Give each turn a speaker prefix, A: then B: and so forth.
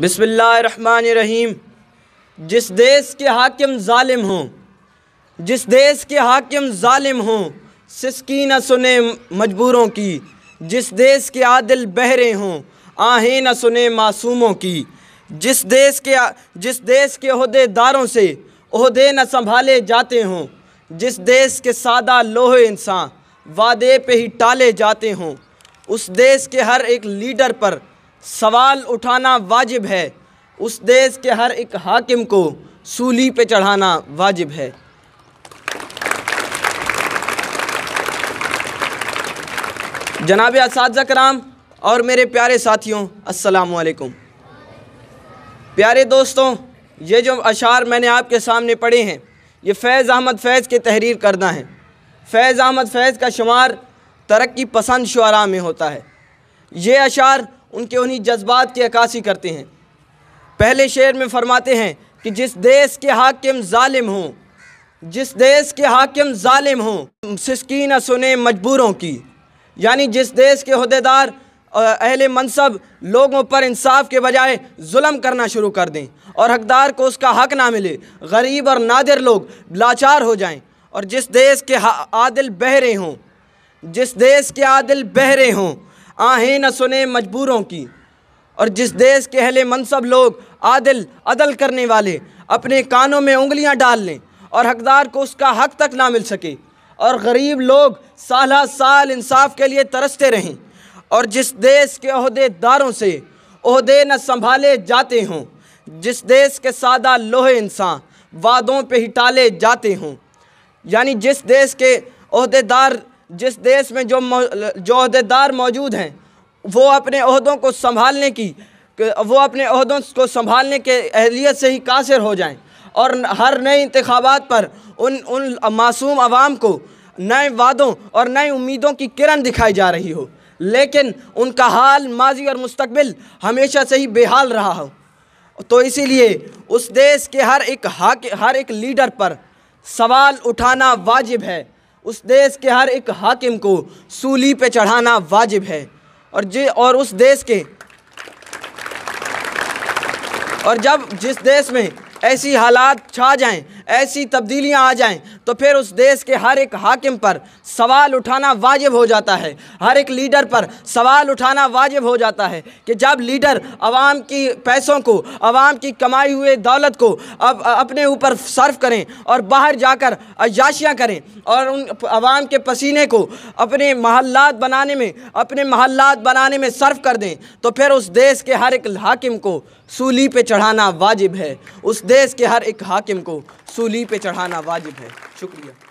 A: बिसमीम जिस देश के हाकिम ालिम हों जिस देश के हाकिम ालिम हों सिसकी न सुने मजबूरों की जिस देश के आदिल बहरे हों आहें न सुने मासूमों की जिस देश के जिस देश के अहदेदारों से अहदे न संभाले जाते हों जिस देश के सादा लोहे इंसान वादे पे ही टाले जाते हों उस देश के हर एक लीडर पर सवाल उठाना वाजिब है उस देश के हर एक हाकिम को सूली पे चढ़ाना वाजिब है जनाब इस कराम और मेरे प्यारे साथियों वालेकुम प्यारे दोस्तों ये जो अशार मैंने आपके सामने पढ़े हैं ये फैज़ अहमद फैज़ के तहरीर करना है फैज़ अहमद फैज़ का शुमार तरक्की पसंद शुरा में होता है ये अशार उनके उन्हीं जज्बात की अक्सी करते हैं पहले शेर में फरमाते हैं कि जिस देश के हाकिम ालिम हों जिस देश के हाकिम ालिम हों सिस्किन सुने मजबूरों की यानी जिस देश के अहदेदार अहल मनसब लोगों पर इंसाफ के बजाय जुल्म करना शुरू कर दें और हकदार को उसका हक ना मिले गरीब और नादिर लोग लाचार हो जाएं और जिस देश के आदिल बहरे हों जिस देश के आदिल बहरे हों आहें न सुने मजबूरों की और जिस देश के अहले मनसब लोग आदिल अदल करने वाले अपने कानों में उंगलियां डाल लें और हकदार को उसका हक तक ना मिल सके और गरीब लोग साल साल इंसाफ के लिए तरसते रहें और जिस देश के अहदेदारों से अहदे न संभाले जाते हों जिस देश के सादा लोहे इंसान वादों पे ही टाले जाते हों यानी जिस देश के अहदेदार जिस देश में जो जो अहदेदार मौजूद हैं वो अपने अहदों को संभालने की वो अपने अहदों को संभालने के अहलियत से ही कासिर हो जाएं और हर नए इंतबात पर उन उन मासूम आवाम को नए वादों और नए उम्मीदों की किरण दिखाई जा रही हो लेकिन उनका हाल माजी और मुस्तबिल हमेशा से ही बेहाल रहा हो तो इसीलिए उस देश के हर एक हक हर एक लीडर पर सवाल उठाना वाजिब है उस देश के हर एक हाकिम को सूली पे चढ़ाना वाजिब है और जे और उस देश के और जब जिस देश में ऐसी हालात छा जाएं, ऐसी तब्दीलियां आ जाएं, तो फिर उस देश के हर एक हाकिम पर सवाल उठाना वाजिब हो जाता है हर एक लीडर पर सवाल उठाना वाजिब हो जाता है कि जब लीडर आवाम की पैसों को आवाम की कमाई हुए दौलत को अब अपने ऊपर सर्व करें और बाहर जाकर अयाशियाँ करें और उन आवाम के पसीने को अपने महल्लात बनाने में अपने महल्लात बनाने में सर्व कर दें तो फिर उस देश के हर एक हाकिम को सूली पे चढ़ाना वाजिब है उस देश के हर एक हाकिम को सूली पे चढ़ाना वाजिब है शुक्रिया